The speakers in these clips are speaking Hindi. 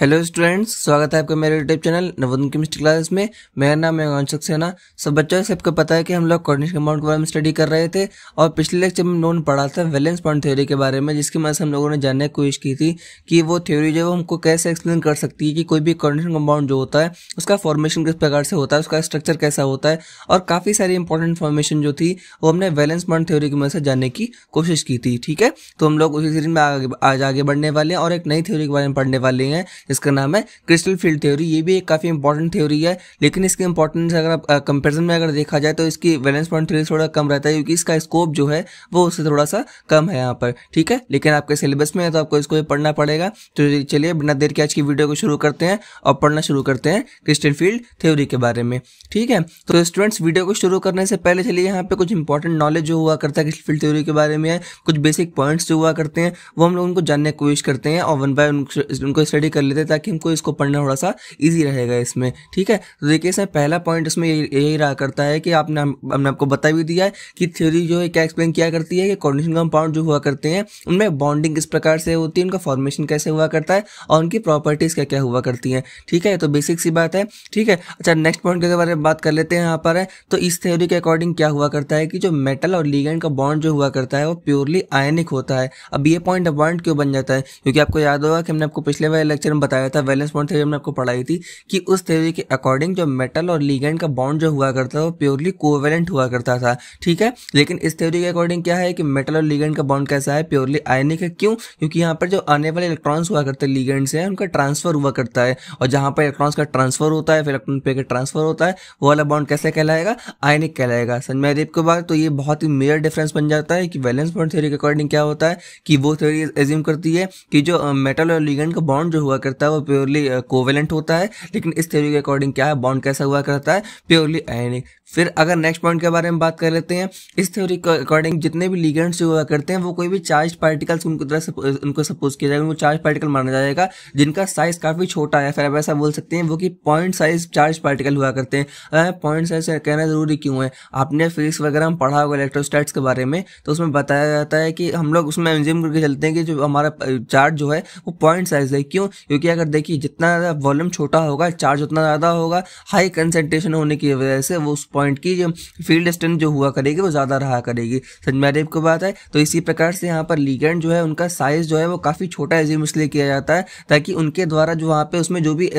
हेलो स्टूडेंट्स स्वागत है आपका मेरे YouTube channel Navodan chemistry class में मेरा नाम है अंशक सेना सब बच्चों से आपको पता है कि हम लोग कॉर्डिनेशन कंपाउंड के बारे में स्टडी कर रहे थे और पिछले लेक्चर में हम लोगों ने पढ़ा था वैलेंस पॉइंट थ्योरी के बारे में जिसकी मदद से हम लोगों ने जानने की कोशिश की थी कि वो थ्योरी जो है हमको कैसे एक्सप्लेन कर सकती है कि कोई भी कॉर्डिनेशन कंपाउंड जो होता है उसका फॉर्मेशन किस प्रकार से होता है उसका स्ट्रक्चर कैसा होता है और काफ़ी सारी इंपॉर्टेंट इन्फॉर्मेशन जो थी वो हमने वैलेंस पॉइंट थ्योरी की मदद से जानने की कोशिश की थी ठीक है तो हम लोग उसी सीरीज में आज आगे बढ़ने वाले हैं और एक नई थ्योरी के बारे में पढ़ने वाले हैं इसका नाम है क्रिस्टल फील्ड थ्योरी ये भी एक काफ़ी इंपॉर्टेंट थ्योरी है लेकिन इसके इंपॉर्टेंस अगर आप कंपेरिजन में अगर देखा जाए तो इसकी वैलेंस पॉइंट थ्योरी थोड़ा कम रहता है क्योंकि इसका स्कोप जो है वो उससे थोड़ा सा कम है यहाँ पर ठीक है लेकिन आपके सिलेबस में है तो आपको इसको भी पढ़ना पड़ेगा तो चलिए बिना देर के आज की वीडियो को शुरू करते हैं और पढ़ना शुरू करते हैं क्रिस्टल फील्ड थ्योरी के बारे में ठीक है तो स्टूडेंट्स वीडियो को शुरू करने से पहले चलिए यहाँ पे कुछ इंपॉर्टेंट नॉलेज जो हुआ करता है क्रिस्टल फील्ड थ्योरी के बारे में है कुछ बेसिक पॉइंट्स जो हुआ करते हैं वो हम लोग उनको जानने की कोशिश करते हैं और वन बाय उनको स्टडी कर लेते हैं ताकि हमको इसको पढ़ना थोड़ा सा ईजी रहेगा इसमें ठीक है तो देखिए इसमें पहला पॉइंट इसमें यही रहा करता है कि आपने हमने आपको बता भी दिया है कि थ्योरी जो है क्या एक्सप्लेन किया करती है कि कॉन्डिशन कंपाउंड जो हुआ करते हैं उनमें बॉन्डिंग किस प्रकार से होती है उनका फॉर्मेशन कैसे हुआ करता है और उनकी प्रॉपर्टीज़ क्या क्या हुआ करती हैं ठीक है तो बेसिक सी बात है ठीक है अच्छा नेक्स्ट पॉइंट के बारे में बात कर लेते हैं यहाँ पर है तो इस थ्योरी के अकॉर्डिंग क्या हुआ करता है कि जो मेटल और लीगेंड का बॉन्ड जो हुआ करता है वो प्योरली आयनिक होता है अब ये पॉइंट अपॉइंट क्यों बन जाता है क्योंकि आपको याद होगा कि हमने आपको पिछले वाले लेक्चर में बताया था वैलेंस बॉन्ड थ्योरी हमने आपको पढ़ाई थी कि उस थ्योरी के अकॉर्डिंग जो मेटल और लीगेंड का बॉन्ड जो हुआ करता था वो प्योरली कोवेलेंट हुआ करता था ठीक है लेकिन इस थ्योरी के अकॉर्डिंग क्या है कि मेटल और लीगेंड का बॉन्ड कैसा है प्योरली आयनिक है क्यों क्योंकि यहाँ पर जो आने वाले इलेक्ट्रॉन्स हुआ करते हैं लीगेंड से उनका ट्रांसफर हुआ करता है और जहाँ पर इलेक्ट्रॉन्स का ट्रांसफर होता है फिर इलेक्ट्रॉन पे ट्रांसफर होता है वो वाला बॉन्ड कैसे कहलाएगा आयनिक कहलाएगा समझ में रेप के बाद तो ये बहुत ही मेजर डिफरेंस बन जाता है कि वैलेंस बॉन्ड थ्योरी के अकॉर्डिंग क्या होता है कि वो थ्योरी एज्यूम करती है कि जो मेटल और लीगेंड का बॉन्ड जो हुआ करता करता है वो प्योरली कोवेलेंट uh, होता है लेकिन इस थ्योरी के अकॉर्डिंग क्या है बॉन्ड कैसा हुआ करता है प्योरली आयनिक फिर अगर नेक्स्ट पॉइंट के बारे में बात कर लेते हैं इस थ्योरी के अकॉर्डिंग जितने भी लीगेंट्स हुआ करते हैं वो कोई भी चार्ज पार्टिकल्स उनको तरह उनको सपोज किया जाएगा उनको चार्ज पार्टिकल माना जाएगा जिनका साइज काफ़ी छोटा है फिर आप ऐसा बोल सकते हैं वो कि पॉइंट साइज चार्ज पार्टिकल हुआ करते हैं अगर पॉइंट साइज कहना ज़रूरी क्यों है आपने फिजिक्स वगैरह में पढ़ा होगा इलेक्ट्रोस्टैट्स के बारे में तो उसमें बताया जाता है कि हम लोग उसमें एंजियम करके चलते हैं कि जो हमारा चार्ज जो है वो पॉइंट साइज है क्यों क्योंकि अगर देखिए जितना ज़्यादा वॉल्यूम छोटा होगा चार्ज उतना ज़्यादा होगा हाई कंसेंट्रेशन होने की वजह से वो उस पॉइंट पॉइंट की जो फील्ड स्ट्रेंथ जो हुआ करेगी वो ज़्यादा रहा करेगी समझ में आ रही बात है तो इसी प्रकार से यहाँ पर लीगेंड जो है उनका साइज जो है वो काफ़ी छोटा एज्यूम इसलिए किया जाता है ताकि उनके द्वारा जो वहाँ पर उसमें जो भी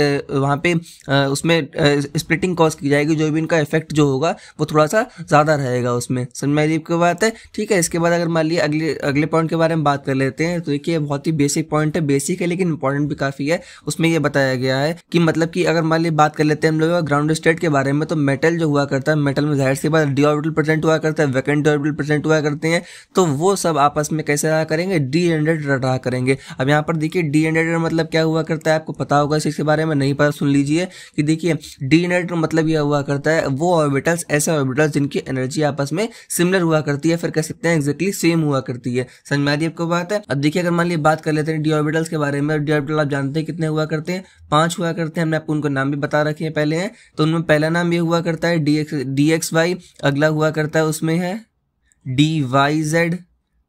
वहाँ पर उसमें स्प्लिटिंग कॉज की जाएगी जो भी इनका इफेक्ट जो होगा वो थोड़ा सा ज़्यादा रहेगा उसमें समझ में आई की बात है ठीक है इसके बाद अगर मान लीजिए अगले अगले पॉइंट के बारे में बात कर लेते हैं तो देखिए बहुत ही बेसिक पॉइंट है बेसिक है लेकिन इंपॉर्टेंट भी काफ़ी है उसमें यह बताया गया है कि मतलब कि अगर मान लीजिए बात कर लेते हैं हम लोग ग्राउंड स्टेट के बारे में तो मेटल जो हुआ करते करता है मेटल में जाहिर सी बात डी ऑर्बिटल प्रेजेंट हुआ करता है वैकेंट डी ऑर्बिटल प्रेजेंट हुआ करते हैं तो वो सब आपस में कैसे रहा करेंगे डी एंडेड रहा करेंगे अब यहाँ पर देखिए डी एंडेड मतलब क्या हुआ करता है आपको पता होगा इसके बारे में नहीं पता सुन लीजिए कि देखिए डी एंडेड मतलब यह हुआ करता है वो ऑर्बिटल्स ऐसे ऑर्बिटल्स जिनकी एनर्जी आपस में सिमिलर हुआ करती है फिर कह सकते हैं एक्जैक्टली सेम हुआ करती है समझ में आ रही आपको बात है अब देखिए अगर मान लीजिए बात कर लेते हैं डी ऑर्बिटल्स के बारे में डी ऑर्बिटल आप जानते हैं कितने हुआ करते हैं पांच हुआ करते हैं हमने आपको उनको नाम भी बता रखे हैं पहले हैं तो उनमें पहला नाम ये हुआ करता है D X D X Y अगला हुआ करता है उसमें है डी वाई जेड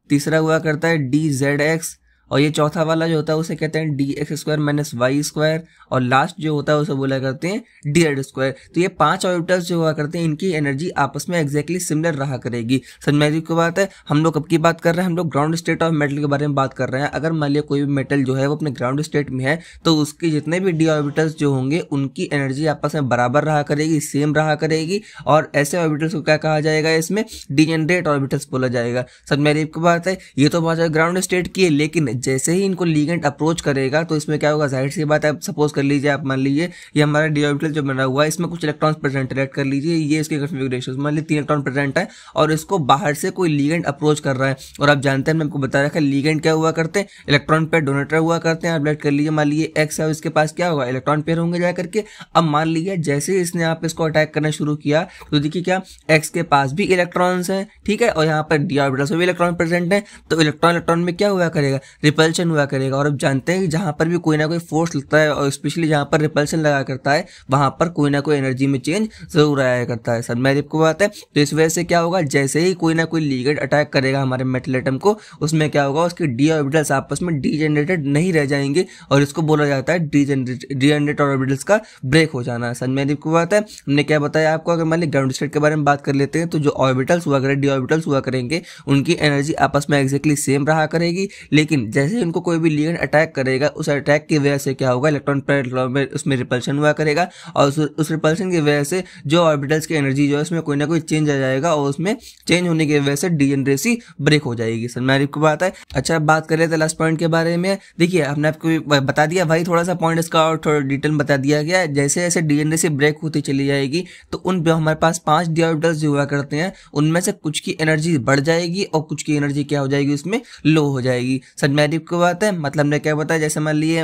तीसरा हुआ करता है डी जेड एक्स और ये चौथा वाला जो होता है उसे कहते हैं D X square minus Y square और लास्ट जो होता है उसे बोला करते हैं डी एड स्क्वायर तो ये पांच ऑर्बिटल्स जो हुआ करते हैं इनकी एनर्जी आपस में एग्जैक्टली सिमिलर रहा करेगी समझ में की बात है हम लोग कब की बात कर रहे हैं हम लोग ग्राउंड स्टेट ऑफ मेटल के बारे में बात कर रहे हैं अगर मान लिया कोई भी मेटल जो है वो अपने ग्राउंड स्टेट में है तो उसके जितने भी डी ऑर्बिटल्स जो होंगे उनकी एनर्जी आपस में बराबर रहा करेगी सेम रहा करेगी और ऐसे ऑर्बिटल्स को क्या कहा जाएगा इसमें डी ऑर्बिटल्स बोला जाएगा समझ में की बात है ये तो बहुत ज़्यादा ग्राउंड स्टेट की है लेकिन जैसे ही इनको लीगेंट अप्रोच करेगा तो इसमें क्या होगा जाहिर सी बात है सपोज कर लीजिए आप मान लीजिए ये हमारा डिओबिटल जो बना हुआ है इसमें कुछ इलेक्ट्रॉन्स प्रेजेंट रेट कर लीजिए ये इसके कन्फिग्रेशन मान लीजिए तीन इलेक्ट्रॉन प्रेजेंट है और इसको बाहर से कोई लीगेंट अप्रोच कर रहा है और आप जानते हैं मैं आपको बता रखा है लीगेंट क्या हुआ करते हैं इलेक्ट्रॉन पेयर डोनेटर हुआ करते हैं आप लेट कर लीजिए मान लीजिए एक्स है इसके पास क्या होगा इलेक्ट्रॉन पेयर होंगे जा करके अब मान लीजिए जैसे ही इसने आप इसको अटैक करना शुरू किया तो देखिए क्या एक्स के पास भी इलेक्ट्रॉन्स हैं ठीक है और यहाँ पर डी ऑर्बिटल्स में भी इलेक्ट्रॉन प्रेजेंट हैं तो इलेक्ट्रॉन इलेक्ट्रॉन में क्या हुआ करेगा रिपल्शन हुआ करेगा और अब जानते हैं कि जहाँ पर भी कोई ना कोई फोर्स लगता है और स्पेशली जहाँ पर रिपल्शन लगा करता है वहाँ पर कोई ना कोई एनर्जी में चेंज जरूर आया करता है सर मैं को बात है तो इस वजह से क्या होगा जैसे ही कोई ना कोई लीगेड अटैक करेगा हमारे मेटलेटम को उसमें क्या होगा उसके डी ऑर्बिटल्स आपस में डीजेनरेटेड नहीं रह जाएंगे और इसको बोला जाता है डीजेनरेट डीजेनरेट ऑर्बिटल्स का ब्रेक हो जाना सर मैं को बात है हमने क्या बताया आपको अगर मान ली ग्राउंड स्टेट के बारे में बात कर लेते हैं तो जो ऑर्बिटल्स हुआ करें डी ऑर्बिटल्स हुआ करेंगे उनकी एनर्जी आपस में एग्जैक्टली सेम रहा करेगी लेकिन जैसे ही उनको कोई भी लियन अटैक करेगा उस अटैक की वजह से क्या होगा इलेक्ट्रॉन पर में उसमें रिपल्शन हुआ करेगा और उस, उस रिपल्शन की वजह से जो ऑर्बिटल्स की एनर्जी जो है उसमें कोई ना कोई चेंज आ जाएगा और उसमें चेंज होने की वजह से डी ब्रेक हो जाएगी सर मैं आपको बात है अच्छा बात कर रहे थे लास्ट पॉइंट के बारे में देखिए हमने आपको बता दिया भाई थोड़ा सा पॉइंट इसका और थोड़ा डिटेल बता दिया गया जैसे जैसे डी ब्रेक होती चली जाएगी तो उन पर हमारे पास पांच डी ऑर्बिटल्स जो हुआ करते हैं उनमें से कुछ की एनर्जी बढ़ जाएगी और कुछ की एनर्जी क्या हो जाएगी उसमें लो हो जाएगी सर मैं डायरेक्ट की बात है मतलब ने क्या बताया जैसे मान लिए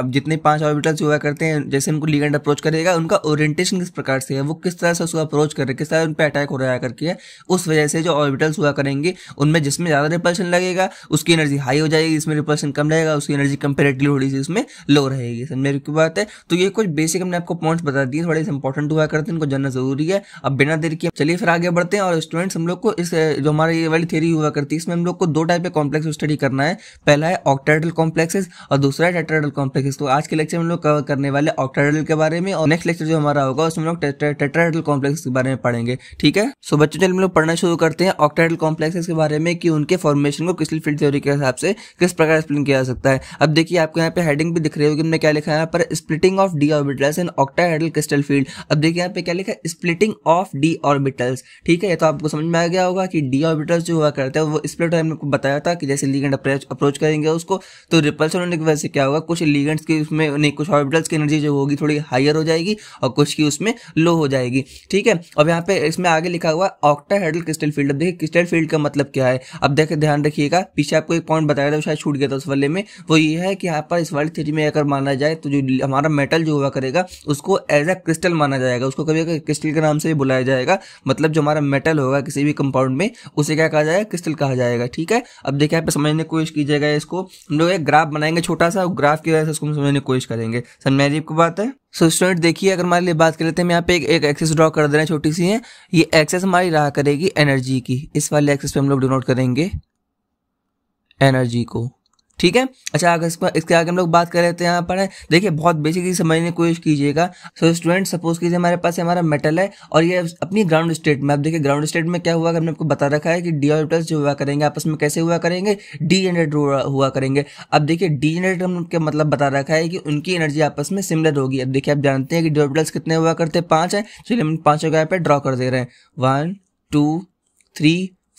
अब जितने पांच ऑर्बिटल्स हुआ करते हैं जैसे उनको लीगेंड अप्रोच करेगा उनका ओरिएंटेशन किस प्रकार से है वो किस तरह से उसको अप्रोच कर रहे हैं किस तरह उन पर अटैक हो रहा है करके उस वजह से जो ऑर्बिटल्स हुआ करेंगे उनमें जिसमें ज़्यादा रिपल्शन लगेगा उसकी एनर्जी हाई हो जाएगी जिसमें रिपल्शन कम रहेगा उसकी एनर्जी कंपेरेटिवली थोड़ी सी उसमें लो रहेगी सर मेरी की बात है तो ये कुछ बेसिक हमने आपको पॉइंट्स बता दिए थोड़े से इंपॉर्टेंट हुआ करते हैं इनको जानना जरूरी है अब बिना देर के चलिए फिर आगे बढ़ते हैं और स्टूडेंट्स हम लोग को इस जो हमारी ये वाली थेरी हुआ करती है इसमें हम लोग को दो टाइप के कॉम्प्लेक्स स्टडी करना है पहला पहला है ऑक्टाइडल कॉम्प्लेक्सेस और दूसरा है टेट्राइडल कॉम्प्लेक्सेस तो आज के लेक्चर में हम लोग कवर करने वाले ऑक्टाइडल के बारे में और नेक्स्ट लेक्चर जो हमारा होगा उसमें लोग टेट्राइडल कॉम्प्लेक्स के बारे में पढ़ेंगे ठीक है सो बच्चों चलिए हम लोग पढ़ना शुरू करते हैं ऑक्टाइडल कॉम्प्लेक्सेस के बारे में कि उनके फॉर्मेशन को किस फील्ड थ्योरी के हिसाब से किस प्रकार एक्सप्लेन किया जा सकता है अब देखिए आपको यहाँ पे हेडिंग भी दिख रही होगी हमने क्या लिखा है यहाँ पर splitting of D orbitals in octahedral crystal field अब देखिए यहाँ पे क्या लिखा है स्प्लिटिंग ऑफ डी ऑर्बिटल्स ठीक है ये तो आपको समझ में आ गया होगा कि डी ऑर्बिटल्स जो हुआ करते हैं वो स्प्लिट हमने बताया था कि जैसे लीगेंड अप्रोच करेंगे करेंगे उसको तो रिपल्सन होने की वजह से क्या होगा कुछ लीगेंट्स की उसमें नहीं कुछ ऑर्बिटल्स की एनर्जी जो होगी थोड़ी हायर हो जाएगी और कुछ की उसमें लो हो जाएगी ठीक है अब यहाँ पे इसमें आगे लिखा हुआ ऑक्टा हेडल क्रिस्टल फील्ड अब देखिए क्रिस्टल फील्ड का मतलब क्या है अब देख ध्यान रखिएगा पीछे आपको एक पॉइंट बताया था शायद छूट गया था उस वाले में वो ये है कि यहाँ पर इस वाली थ्री में अगर माना जाए तो जो हमारा मेटल जो हुआ करेगा उसको एज अ क्रिस्टल माना जाएगा उसको कभी क्रिस्टल के नाम से भी बुलाया जाएगा मतलब जो हमारा मेटल होगा किसी भी कंपाउंड में उसे क्या कहा जाएगा क्रिस्टल कहा जाएगा ठीक है अब देखिए आप समझने की कोशिश कीजिएगा इस इसको हम लोग एक ग्राफ बनाएंगे छोटा सा ग्राफ की वजह से उसको हम समझने की कोशिश करेंगे समझ अजीब की बात है सो स्टूडेंट देखिए अगर हमारे लिए बात कर लेते हैं यहाँ पे एक एक एक्सेस ड्रॉ कर दे रहे हैं छोटी सी है ये एक्सेस हमारी रहा करेगी एनर्जी की इस वाले एक्सेस पे हम लोग डिनोट करेंगे एनर्जी को ठीक है अच्छा अगर इसके इसके आगे हम लोग बात कर लेते हैं यहाँ पर देखिए बहुत बेसिकली समझने की कोशिश कीजिएगा सो स्टूडेंट सपोज कीजिए हमारे पास हमारा मेटल है और ये अपनी ग्राउंड स्टेट में आप देखिए ग्राउंड स्टेट में क्या हुआ हमने आपको बता रखा है कि डी ऑर्बिटल्स जो हुआ करेंगे आपस में कैसे हुआ करेंगे डी जनरेट हुआ करेंगे अब देखिए डी जनरेट का मतलब बता रखा है कि उनकी एनर्जी आपस में सिमिलर होगी अब देखिए आप जानते हैं कि डी ऑर्बिटल्स कितने हुआ करते हैं पाँच है चलिए हम पाँचों का यहाँ पर ड्रॉ कर दे रहे हैं one two three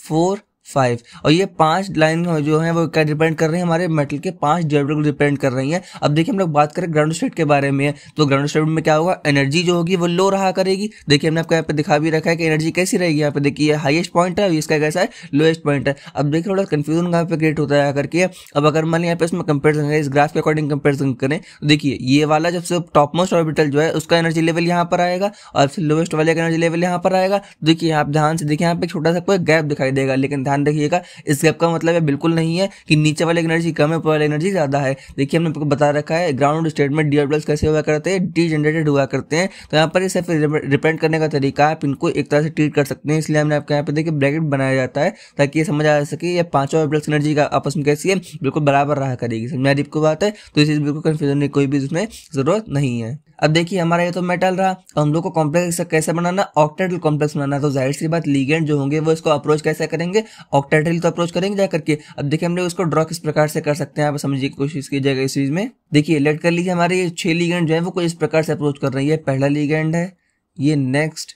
four five और ये पांच लाइन जो है वो क्या डिपेंड कर रही है हमारे मेटल के पांच जरूरत को डिपेंड कर रही है अब देखिए हम लोग बात करें ग्राउंड स्टेट के बारे में तो ग्राउंड स्टेट में क्या होगा एनर्जी जो होगी वो लो रहा करेगी देखिए हमने आपको यहाँ पे दिखा भी रखा है कि एनर्जी कैसी रहेगी यहाँ पे देखिए हाइएस्ट पॉइंट है इसका कैसा है लोएस्ट पॉइंट है अब देखिए थोड़ा कन्फ्यूजन यहाँ पे क्रिएट होता है करके अब अगर मान यहाँ पे इसमें कंपेरिजन करें इस ग्राफ के अकॉर्डिंग कंपेरिजन करें तो देखिए ये वाला जब से टॉप मोस्ट ऑर्बिटल जो है उसका एनर्जी लेवल यहाँ पर आएगा और फिर लोएस्ट वाले का एनर्जी लेवल यहाँ पर आएगा देखिए आप ध्यान से देखिए यहाँ पे छोटा सा कोई गैप दिखाई देगा लेकिन ध्यान ध्यान रखिएगा इस गैप का मतलब है बिल्कुल नहीं है कि नीचे वाले एनर्जी कम है ऊपर वाली एनर्जी ज़्यादा है देखिए हमने बता रखा है ग्राउंड स्टेट में डी प्लस कैसे हुआ करते हैं डी जनरेटेड हुआ करते हैं तो यहाँ पर इसे सिर्फ रिप्रेजेंट करने का तरीका आप इनको एक तरह से ट्रीट कर सकते हैं इसलिए हमने आपके यहाँ पर देखिए ब्रैकेट बनाया जाता है ताकि ये समझ आ सके ये पांचों प्लस एनर्जी का आपस में कैसी है बिल्कुल बराबर रहा करेगी समझ में को बात है तो इसी बिल्कुल कन्फ्यूजन की कोई भी उसमें ज़रूरत नहीं है अब देखिए हमारा ये तो मेटल रहा तो हम लोग को कॉम्प्लेक्स कैसे बनाना ऑक्टेटल कॉम्प्लेक्स बनाना तो जाहिर सी बात लीगेंड जो होंगे वो इसको अप्रोच कैसे करेंगे ऑक्टेट्रिल तो अप्रोच करेंगे जा करके अब देखिए हम लोग उसको ड्रॉ किस प्रकार से कर सकते हैं आप समझिए कोशिश की जाएगा इस चीज़ में देखिए लेट कर लीजिए हमारे ये छह लीगेंड जो है वो कुछ इस प्रकार से अप्रोच कर रही है पहला लीगेंड है ये नेक्स्ट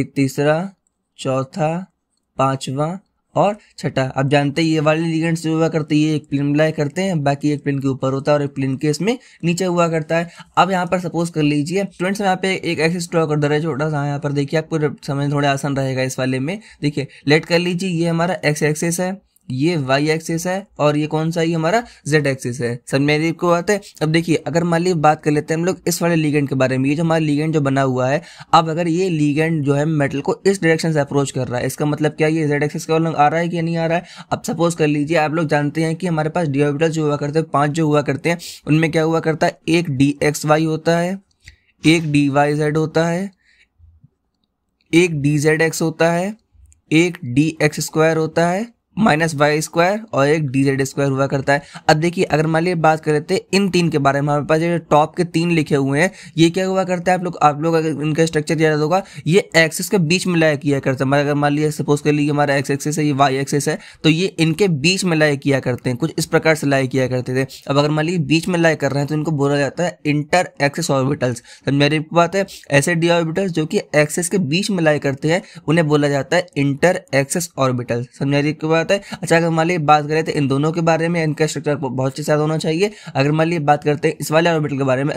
एक तीसरा चौथा पांचवा और छठा आप जानते हैं ये वाले लिगेंड्स जो हुआ करते हैं ये एक प्लेन मिलाए करते हैं बाकी एक प्लेन के ऊपर होता है और एक प्लेन के इसमें नीचे हुआ करता है अब यहाँ पर सपोज कर लीजिए फ्रेंड्स यहाँ पे एक एक्सिस ड्रॉ कर दे रहे छोटा सा यहाँ पर देखिए आपको समझ थोड़ा आसान रहेगा इस वाले में देखिए लेट कर लीजिए ये हमारा एक्स एक्सेस है ये वाई एक्सिस है और ये कौन सा ये हमारा जेड एक्सिस है सब में को बात है अब देखिए अगर मान ली बात कर लेते हैं हम लोग इस वाले लीगेंड के बारे में ये जो हमारा लीगेंड जो बना हुआ है अब अगर ये लीगेंड जो है मेटल को इस डायरेक्शन से अप्रोच कर रहा है इसका मतलब क्या ये जेड एक्सिस के आ रहा है कि नहीं आ रहा है अब सपोज कर लीजिए आप लोग जानते हैं कि हमारे पास डी जो हुआ करते हैं पाँच जो हुआ करते हैं उनमें क्या हुआ करता है एक डी एक्स वाई होता है एक डी वाई जेड होता है एक डी जेड एक्स होता है एक डी एक्स स्क्वायर होता है माइनस वाई स्क्वायर और एक डी जेड स्क्वायर हुआ करता है अब देखिए अगर मान लीजिए बात करें तो इन तीन के बारे में हमारे पास जो टॉप के तीन लिखे हुए हैं ये क्या हुआ करता है आप लोग आप लोग अगर इनका स्ट्रक्चर याद होगा ये एक्सेस के बीच में लाया किया करता है अगर मान लीजिए सपोज कर लीजिए हमारा एक्स एक्सेस है ये वाई एक्सेस है तो ये इनके बीच में लाया किया करते हैं कुछ इस प्रकार से लाया किया करते थे अब अगर मान लीजिए बीच में लाया कर रहे हैं तो इनको बोला जाता है इंटर एक्सेस ऑर्बिटल्स तो मेरी बात है ऐसे डी ऑर्बिटल्स जो कि एक्सेस के बीच में लाया करते हैं उन्हें बोला जाता है इंटर एक्सेस ऑर्बिटल्स समझ रही बात है अच्छा अगर मान ली बात करें तो इन दोनों के बारे में इनका स्ट्रक्चर बहुत ही साथ होना चाहिए अगर मान ली बात करते हैं इस वाले ऑर्बिटल के बारे में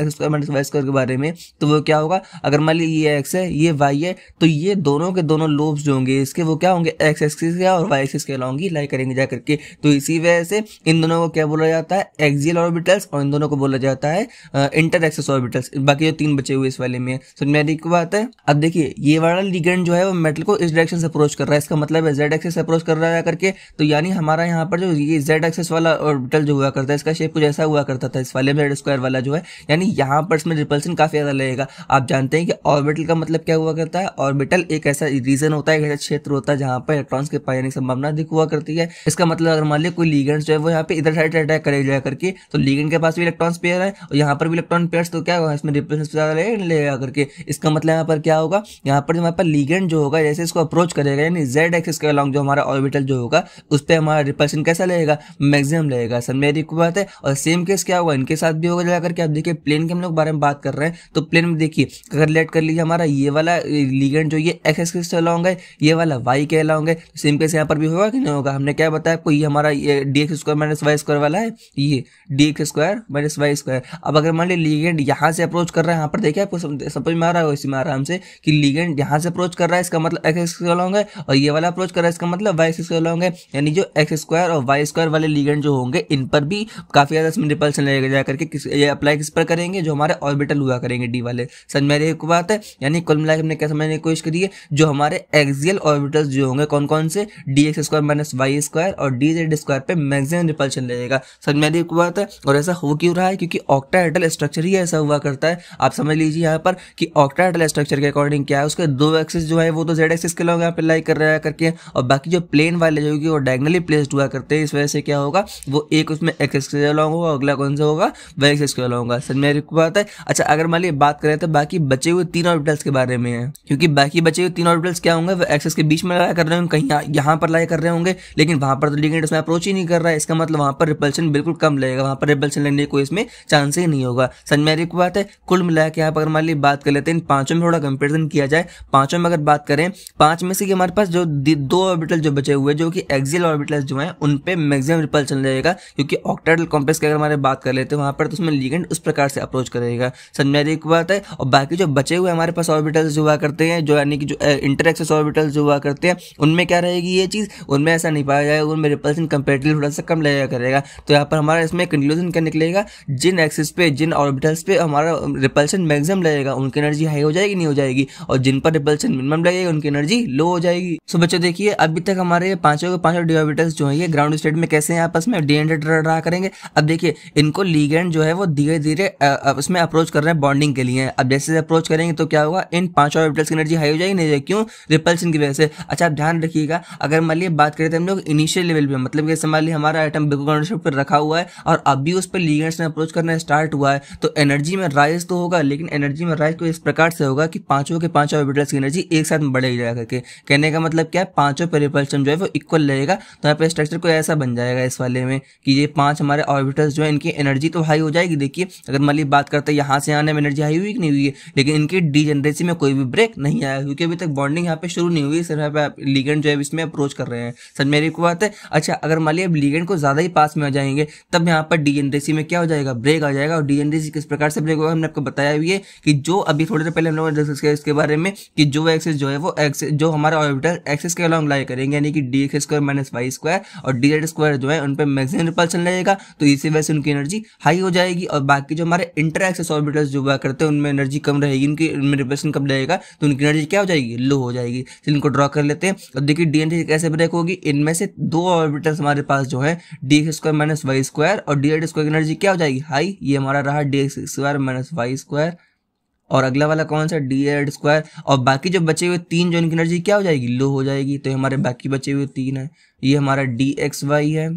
के बारे में तो वो क्या होगा अगर मान ली ये एक्स है ये वाई है तो ये दोनों के दोनों लोब्स जो होंगे इसके वो क्या होंगे एक्स एक्सिस के और वाई एक्सिस के कहलाऊंगी लाई करेंगे जा करके तो इसी वजह से इन दोनों को क्या बोला जाता है एक्सियल ऑर्बिटल्स और इन दोनों को बोला जाता है इंटर एक्सेस ऑर्बिटल्स बाकी जो तीन बचे हुए इस वाले में समझ में आ बात है अब देखिए ये वाला लिगेंड जो है वो मेटल को इस डायरेक्शन से अप्रोच कर रहा है इसका मतलब है जेड एक्सेस अप्रोच कर रहा है करके तो यानी हमारा यहाँ पर जो ये जेड एक्सेस वाला ऑर्बिटल जो हुआ करता है इसका शेप कुछ ऐसा हुआ करता था इस वाले जेड स्क्वायर वाला जो है यानी यहाँ पर इसमें रिपल्सन काफ़ी ज़्यादा लगेगा आप जानते हैं कि ऑर्बिटल का मतलब क्या हुआ करता है ऑर्बिटल एक ऐसा रीजन होता है एक ऐसा क्षेत्र होता है जहाँ पर इलेक्ट्रॉन्स के पाए संभावना अधिक हुआ करती है इसका मतलब अगर मान लिया कोई लीगेंट जो है वो यहाँ पे इधर साइड अटैक करे जाए करके तो लीगेंट के पास भी इलेक्ट्रॉन्स पेयर है और यहाँ पर भी इलेक्ट्रॉन पेयर तो क्या होगा इसमें रिपल्सन ज़्यादा लगेगा करके इसका मतलब यहाँ पर क्या होगा यहाँ पर जो हमारे पास लीगेंट जो होगा जैसे इसको अप्रोच करेगा यानी जेड एक्सिस के अलॉन्ग जो हमारा ऑर्बिटल जो होगा उस पर हमारा रिपल्शन कैसा लगेगा मैक्सिमम लगेगा सर मेरी बात है और सेम केस क्या हुआ इनके साथ भी होगा जाकर के आप देखिए प्लेन के हम लोग बारे में बात कर रहे हैं तो प्लेन में देखिए अगर लेट कर लीजिए हमारा ये वाला लिगेंड जो ये एक्स एक्स कहलाओगे ये वाला वाई के कहलाओगे तो सेम केस यहाँ पर भी होगा कि नहीं होगा हमने क्या बताया आपको ये हमारा ये D X square minus Y square वाला है ये D X square minus Y square अब अगर मान ली लीगेंड यहाँ से अप्रोच कर रहा है यहाँ पर देखिए आपको समझ में आ रहा है इसी में आराम से कि लीगेंड यहाँ से अप्रोच कर रहा है इसका मतलब एक्स एक्स कहलाओगे और ये वाला अप्रोच कर रहा है इसका मतलब वाई एक्स कहलाओगे यानी जो एक्स स्क्वायर और वाई स्क्वायर वाले लीगेंड जो होंगे इन पर भी काफ़ी ज़्यादा इसमें रिपल्सन लगेगा जा करके किस ये अप्लाई किस पर करेंगे जो हमारे ऑर्बिटल हुआ करेंगे डी वाले समझ में एक बात है यानी कुल मिला हमने क्या समझने की कोशिश करी है जो हमारे एक्सियल ऑर्बिटल्स जो होंगे कौन कौन से D X square minus Y square और डी जेड स्क्वायर पर मैक्सिमम रिपल्शन लगेगा समझ में एक बात है और ऐसा हो क्यों रहा है क्योंकि ऑक्टाहेड्रल स्ट्रक्चर ही ऐसा हुआ करता है आप समझ लीजिए यहाँ पर कि ऑक्टाहेड्रल स्ट्रक्चर के अकॉर्डिंग क्या है उसके दो एक्सेस जो है वो तो जेड एक्सेस के लोग यहाँ पर लाइक कर रहा है करके और बाकी जो प्लेन वाले जो होगी वो डायगनली प्लेस्ड हुआ करते हैं इस वजह से क्या होगा वो एक उसमें एक्स स्क्वायर लॉन्ग होगा अगला कौन सा होगा वह एक्स स्क्वायर लॉन्ग होगा सर मेरी बात है अच्छा अगर मान ली बात करें तो बाकी बचे हुए तीन ऑर्बिटल्स के बारे में है क्योंकि बाकी बचे हुए तीन ऑर्बिटल्स क्या होंगे वो एक्सेस के बीच में लाया कर रहे होंगे कहीं यहाँ पर लाया कर रहे होंगे लेकिन वहाँ पर तो लिगेंड उसमें अप्रोच ही नहीं कर रहा है इसका मतलब वहाँ पर रिपल्शन बिल्कुल कम लगेगा वहाँ पर रिपल्शन लगने को इसमें चांस ही नहीं होगा सर मेरी बात है कुल मिला के आप अगर मान ली बात कर लेते हैं इन पांचों में थोड़ा कंपेरिजन किया जाए पांचों में अगर बात करें पांच में से हमारे पास जो दो ऑर्बिटल जो बचे हुए जो कि एक्सियल ऑर्बिटल्स जो हैं उन पर मैक्सिमम रिपल्सन रहेगा क्योंकि ऑक्टाइडल कॉम्प्लेक्स की अगर हमारे बात कर लेते हैं वहाँ पर तो उसमें लीगेंड उस प्रकार से अप्रोच करेगा समझ में एक बात है और बाकी जो बचे हुए हमारे पास ऑर्बिटल्स जो हुआ करते हैं जो यानी कि जो इंटर एक्सेस ऑर्बिटल्स जो हुआ करते हैं उनमें क्या रहेगी ये चीज़ उनमें ऐसा नहीं पाया जाएगा उनमें रिपल्सन कंपेरेटिवली थोड़ा सा कम लगेगा करेगा तो यहाँ पर हमारा इसमें कंक्लूजन क्या निकलेगा जिन एक्सेस पे जिन ऑर्बिटल्स पे हमारा रिपल्सन मैक्सिमम लगेगा उनकी एनर्जी हाई हो जाएगी नहीं हो जाएगी और जिन पर रिपल्सन मिनिमम लगेगा उनकी एनर्जी लो हो जाएगी सो बच्चों देखिए अभी तक हमारे पांचों के पांचों डिओबिटल्स जो है ये ग्राउंड स्टेट में कैसे हैं आपस में डी ड्रा करेंगे अब देखिए इनको लीगेंड जो है वो धीरे धीरे उसमें अप्रोच कर रहे हैं बॉन्डिंग के लिए अब जैसे अप्रोच करेंगे तो क्या होगा इन पांच ऑर्बिटल्स की एनर्जी हाई हो जाएगी नहीं क्यों रिपल्सन की वजह से अच्छा आप ध्यान रखिएगा अगर मान लीजिए बात करें तो हम लोग इनिशियल लेवल पर मतलब कि मान लीजिए हमारा आइटम बिल्कुल ग्राउंड स्टेट पर रखा हुआ है और अभी उस पर लीगेंड्स ने अप्रोच करना स्टार्ट हुआ है तो एनर्जी में राइज तो होगा लेकिन एनर्जी में राइज को तो इस प्रकार से होगा कि पांचों के पांचों ऑर्बिटल्स की एनर्जी एक साथ बढ़ेगी जाकर के कहने का मतलब क्या है पांचों पर रिपल्शन जो है वो इक्वल लगेगा तो यहाँ पे स्ट्रक्चर कोई ऐसा बन जाएगा इस वाले में कि ये पांच हमारे ऑर्बिटल्स जो है इनकी एनर्जी तो हाई हो जाएगी देखिए अगर मान ली बात करते हैं यहाँ से आने में एनर्जी हाई हुई कि नहीं हुई है लेकिन इनकी डीजेनरेसी में कोई भी ब्रेक नहीं आया क्योंकि अभी तक बॉन्डिंग यहाँ पे शुरू नहीं हुई सिर्फ यहाँ पे लीगेंड जो है इसमें अप्रोच कर रहे हैं सर मेरी को बात है अच्छा अगर मान ली लीजिए लीगेंड को ज़्यादा ही पास में आ जाएंगे तब यहाँ पर डीजेनरेसी में क्या हो जाएगा ब्रेक आ जाएगा और डीजेनरेसी किस प्रकार से ब्रेक होगा हमने आपको बताया भी है कि जो अभी थोड़ी देर पहले हम लोगों ने डिस्कस किया इसके बारे में कि जो एक्सेस जो है वो एक्सेस जो हमारे ऑर्बिटल एक्सेस के अलॉन्ग लाई करेंगे यानी कि डी एक्सेस को स्क्वायर माइनस वाई स्क्वायर और डी जेड स्क्वायर जो है उन पर मैक्सिमम रिपल्सन लगेगा तो इसी वजह से उनकी एनर्जी हाई हो जाएगी और बाकी जो हमारे इंटर एक्सेस ऑर्बिटल्स जो हुआ करते हैं उनमें एनर्जी कम रहेगी उनकी उनमें रिपल्सन कम रहेगा तो उनकी एनर्जी क्या हो जाएगी लो हो जाएगी चलिए इनको ड्रॉ कर लेते हैं और देखिए डी एन एनर्जी कैसे ब्रेक होगी इनमें से दो ऑर्बिटल्स हमारे पास जो है D X square minus Y square और डी एड स्क्वायर की एनर्जी क्या हो जाएगी हाई ये हमारा रहा D X square minus Y square और अगला वाला कौन सा डी एड स्क्वायर और बाकी जो बचे हुए तीन जो इनकी एनर्जी क्या हो जाएगी लो हो जाएगी तो हमारे बाकी बचे हुए तीन है ये हमारा डी एक्स वाई है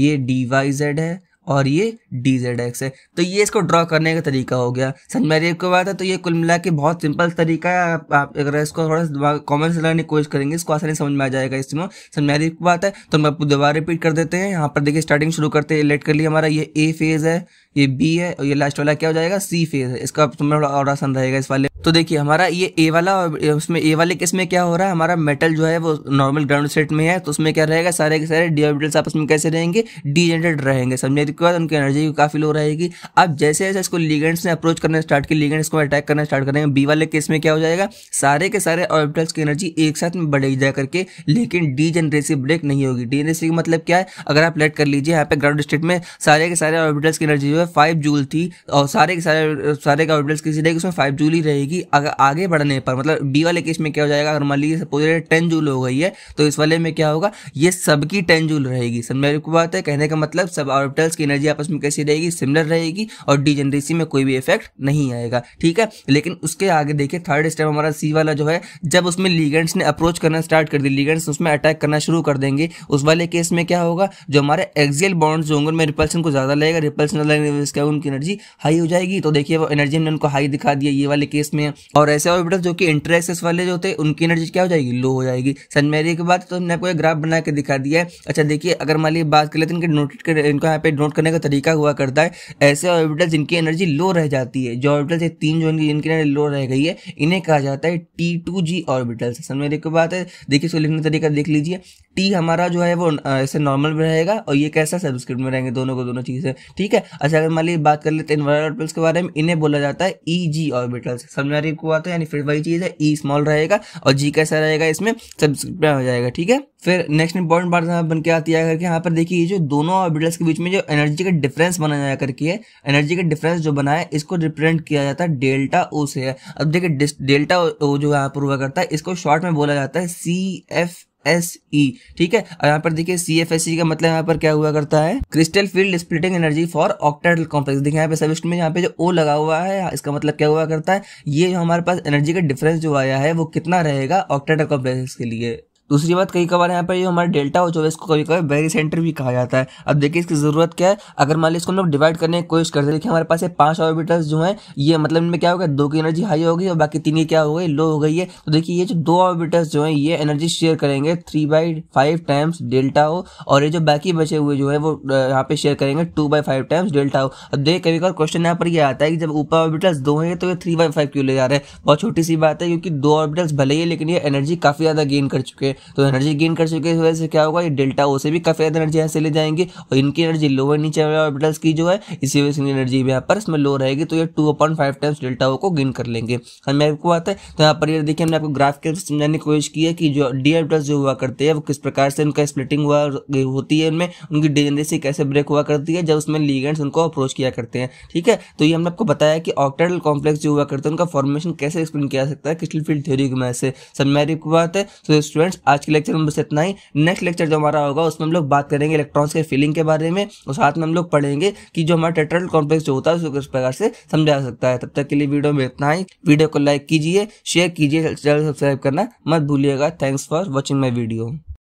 ये डी वाई जेड है और ये डी जेड एक्स है तो ये इसको ड्रॉ करने का तरीका हो गया समझ में रेप को बात है तो ये कुल मिला के बहुत सिंपल तरीका है आप, आप अगर इसको थोड़ा कॉमन से लगाने की कोशिश करेंगे इसको आसानी समझ में आ जाएगा इसमें समझ में रेप बात है तो हम आपको दोबारा रिपीट कर देते हैं यहाँ पर देखिए स्टार्टिंग शुरू करते हैं लेट कर लिए हमारा ये ए फेज़ है ये बी है और ये लास्ट वाला क्या हो जाएगा सी फेज है इसका तुम्हें थोड़ा और आसान रहेगा इस वाले तो देखिए हमारा ये ए वाला और उसमें ए वाले किस में क्या हो रहा है हमारा मेटल जो है वो नॉर्मल ग्राउंड स्टेट में है तो उसमें क्या रहेगा सारे के सारे डी ऑर्बिटल्स आपस में कैसे रहेंगे डीजेनरेट रहेंगे समझने के बाद उनकी एनर्जी भी काफ़ी लो रहेगी अब जैसे जैसे इसको लीगेंट्स ने अप्रोच करना स्टार्ट की लीगेंट्स को अटैक करना स्टार्ट करेंगे बी वाले केस में क्या हो जाएगा सारे के सारे ऑर्बिटल्स की एनर्जी एक साथ में बढ़ेगी जा करके लेकिन डी जनरेसिव ब्रेक नहीं होगी डी जनरेसिव मतलब क्या है अगर आप लेट कर लीजिए यहाँ पे ग्राउंड स्टेट में सारे के सारे ऑर्बिटल्स की एनर्जी जो जो है फाइव जूल थी और सारे के सारे सारे का ऑर्बिटल्स किसी रहेगी उसमें फाइव जूल ही रहेगी अगर आगे बढ़ने पर मतलब बी वाले केस में क्या हो जाएगा अगर मान लीजिए सपोज टेन जूल हो गई है तो इस वाले में क्या होगा ये सबकी टेन जूल रहेगी सर मेरे को बात है कहने का मतलब सब ऑर्बिटल्स की एनर्जी आपस में कैसी रहेगी सिमिलर रहेगी और डीजेनरेसी में कोई भी इफेक्ट नहीं आएगा ठीक है लेकिन उसके आगे देखिए थर्ड स्टेप हमारा सी वाला जो है जब उसमें लीगेंट्स ने अप्रोच करना स्टार्ट कर दी लीगेंट्स उसमें अटैक करना शुरू कर देंगे उस वाले केस में क्या होगा जो हमारे एक्सियल बॉन्ड्स होंगे उनमें रिपल्सन को ज़्यादा लगेगा रिपल्सन हुए इसका उनकी एनर्जी हाई हो जाएगी तो देखिए वो एनर्जी हमने उनको हाई दिखा दिया ये वाले केस में और ऐसे ऑर्बिटल जो कि इंटरेक्सेस वाले जो होते हैं उनकी एनर्जी क्या हो जाएगी लो हो जाएगी सनमेरी के बाद तो हमने आपको ग्राफ बना के दिखा दिया है अच्छा देखिए अगर मान लीजिए बात कर लेते हैं नोटेड कर इनको यहाँ पे नोट करने का तरीका हुआ करता है ऐसे ऑर्बिटल जिनकी एनर्जी लो रह जाती है जो ऑर्बिटल है तीन जो इनकी जिनकी एनर्जी लो रह गई है इन्हें कहा जाता है टी टू जी ऑर्बिटल्स समझ मेरे को बात देखिए इसको लिखने का तरीका देख लीजिए टी हमारा जो है वो ऐसे नॉर्मल में रहेगा और ये कैसा सब्सक्रिप्ट में रहेंगे दोनों को दोनों चीज़ें ठीक है अच्छा अगर मान लीजिए बात कर लेते हैं इन्वर्टर ऑर्बिटल्स के बारे में इन्हें बोला जाता है ई जी ऑर्बिटल्स समझ रही को आता है यानी फिर वही चीज़ है ई e स्मॉल रहेगा और जी कैसा रहेगा इसमें सब्सक्रिप्ट हो जाएगा ठीक है फिर नेक्स्ट इंपॉर्टेंट बात यहाँ बन के आती है करके यहाँ पर देखिए ये जो दोनों ऑर्बिटल्स के बीच में जो एनर्जी का डिफरेंस बना जाया करके है एनर्जी का डिफरेंस जो बना है इसको रिप्रेजेंट किया जाता है डेल्टा ओ से है अब देखिए डेल्टा ओ जो यहाँ पर हुआ करता है इसको शॉर्ट में बोला जाता है C F S E e, ठीक है और यहाँ पर देखिए सी एफ एस ई का मतलब यहाँ पर क्या हुआ करता है crystal field splitting energy for octahedral complex देखिए यहाँ पे सबिस्ट में यहाँ पे जो ओ लगा हुआ है इसका मतलब क्या हुआ करता है ये हमारे पास एनर्जी का डिफरेंस जो आया है वो कितना रहेगा ऑक्टाइडल कॉम्प्लेक्स के लिए दूसरी बात कई कबार यहाँ पर ये हमारा डेल्टा हो जो है इसको कभी कभी वेरी सेंटर भी कहा जाता है अब देखिए इसकी ज़रूरत क्या है अगर मान लीजिए इसको हम लोग डिवाइड करने की कोशिश करते हैं देखिए हमारे पास ये पांच ऑर्बिटल्स जो हैं ये मतलब इनमें क्या होगा दो की एनर्जी हाई होगी और बाकी तीन की क्या हो गई लो हो गई है तो देखिए ये जो दो ऑर्बिटल्स जो हैं ये एनर्जी शेयर करेंगे three by five times delta हो और ये जो बाकी बचे हुए जो है वो यहाँ पे शेयर करेंगे two by five times delta हो अब देखिए कभी कभार क्वेश्चन यहाँ पर ये आता है कि जब ऊपर ऑर्बिटल्स दो हैं तो ये थ्री बाई फाइव क्यों ले जा रहे हैं बहुत छोटी सी बात है क्योंकि दो ऑर्बिटल्स भले ही है लेकिन ये एनर्जी काफ़ी ज़्यादा गेन कर चुके हैं तो एनर्जी गेन कर चुके हुए से क्या होगा ये डेल्टा ओ से भी काफ़ी ज़्यादा एनर्जी यहाँ से ले जाएंगे और इनकी एनर्जी लोअर नीचे वाले ऑर्बिटल्स की जो है इसी वजह से एनर्जी भी यहाँ पर इसमें लो रहेगी तो ये two upon five times delta o को गेन कर लेंगे हम हाँ, मैं आपको आता है तो यहाँ पर ये देखिए हमने आपको ग्राफ के समझाने की कोशिश की है कि जो डी ऑर्बिटल्स जो हुआ करते हैं वो किस प्रकार से उनका स्प्लिटिंग हुआ होती है उनमें उनकी डिजेनरेसी कैसे ब्रेक हुआ करती है जब उसमें लीगेंट्स उनको अप्रोच किया करते हैं ठीक है तो ये हमने आपको बताया कि ऑक्टेडल कॉम्प्लेक्स जो हुआ करते हैं उनका फॉर्मेशन कैसे एक्सप्लेन किया जा सकता है क्रिस्टल फील्ड थ्योरी की मदद से समझ में बात है तो स्टूडेंट्स आज के लेक्चर में बस इतना ही नेक्स्ट लेक्चर जो हमारा होगा उसमें हम लोग बात करेंगे इलेक्ट्रॉन्स के फिलिंग के बारे में और साथ में हम लोग पढ़ेंगे कि जो हमारा टेट्रल कॉम्प्लेक्स जो होता है उसको किस प्रकार से समझा सकता है तब तक के लिए वीडियो में इतना ही वीडियो को लाइक कीजिए शेयर कीजिए चैनल सब्सक्राइब करना मत भूलिएगा thanks for watching my video